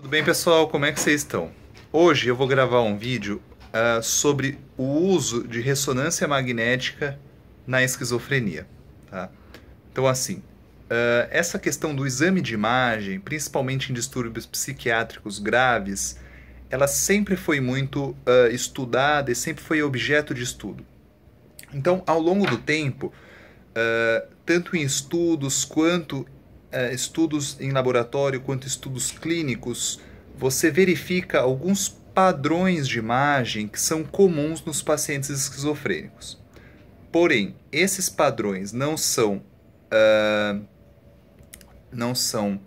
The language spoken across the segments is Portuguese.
Tudo bem, pessoal? Como é que vocês estão? Hoje eu vou gravar um vídeo uh, sobre o uso de ressonância magnética na esquizofrenia. Tá? Então, assim, uh, essa questão do exame de imagem, principalmente em distúrbios psiquiátricos graves, ela sempre foi muito uh, estudada e sempre foi objeto de estudo. Então, ao longo do tempo, tanto em estudos quanto é, estudos em laboratório quanto estudos clínicos, você verifica alguns padrões de imagem que são comuns nos pacientes esquizofrênicos. Porém, esses padrões não são uh, não são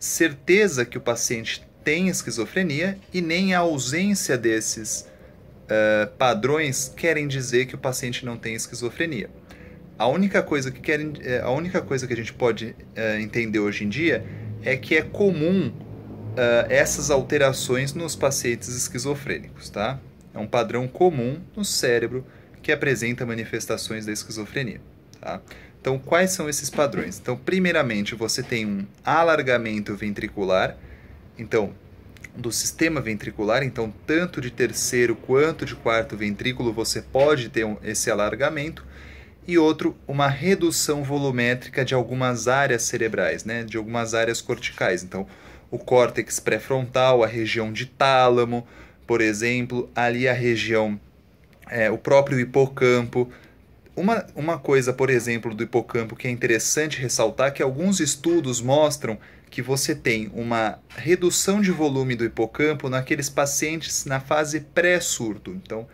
certeza que o paciente tem esquizofrenia e nem a ausência desses uh, padrões querem dizer que o paciente não tem esquizofrenia. A única coisa que querem, é, a única coisa que a gente pode uh, entender hoje em dia é que é comum uh, essas alterações nos pacientes esquizofrênicos, tá? É um padrão comum no cérebro que apresenta manifestações da esquizofrenia, tá? Então, quais são esses padrões? Então, primeiramente, você tem um alargamento ventricular, então, do sistema ventricular, então, tanto de terceiro quanto de quarto ventrículo, você pode ter um, esse alargamento e outro, uma redução volumétrica de algumas áreas cerebrais, né, de algumas áreas corticais. Então, o córtex pré-frontal, a região de tálamo, por exemplo, ali a região, é, o próprio hipocampo. Uma, uma coisa, por exemplo, do hipocampo que é interessante ressaltar que alguns estudos mostram que você tem uma redução de volume do hipocampo naqueles pacientes na fase pré-surto. Então,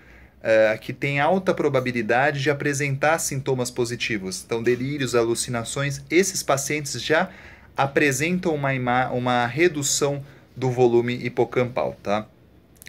uh, que tem alta probabilidade de apresentar sintomas positivos, então delírios, alucinações, esses pacientes já apresentam uma, uma redução do volume hipocampal, tá?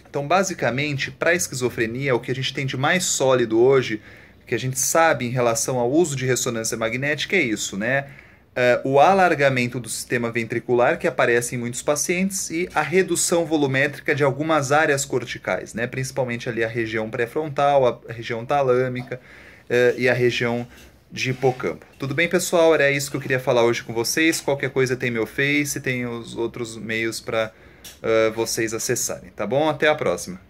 Então, basicamente, para a esquizofrenia, o que a gente tem de mais sólido hoje, que a gente sabe em relação ao uso de ressonância magnética, é isso, né? Uh, o alargamento do sistema ventricular, que aparece em muitos pacientes, e a redução volumétrica de algumas áreas corticais, né? principalmente ali a região pré-frontal, a região talâmica uh, e a região de hipocampo. Tudo bem, pessoal? Era isso que eu queria falar hoje com vocês. Qualquer coisa tem meu Face, tem os outros meios para uh, eh, vocês acessarem, tá bom? Até a próxima!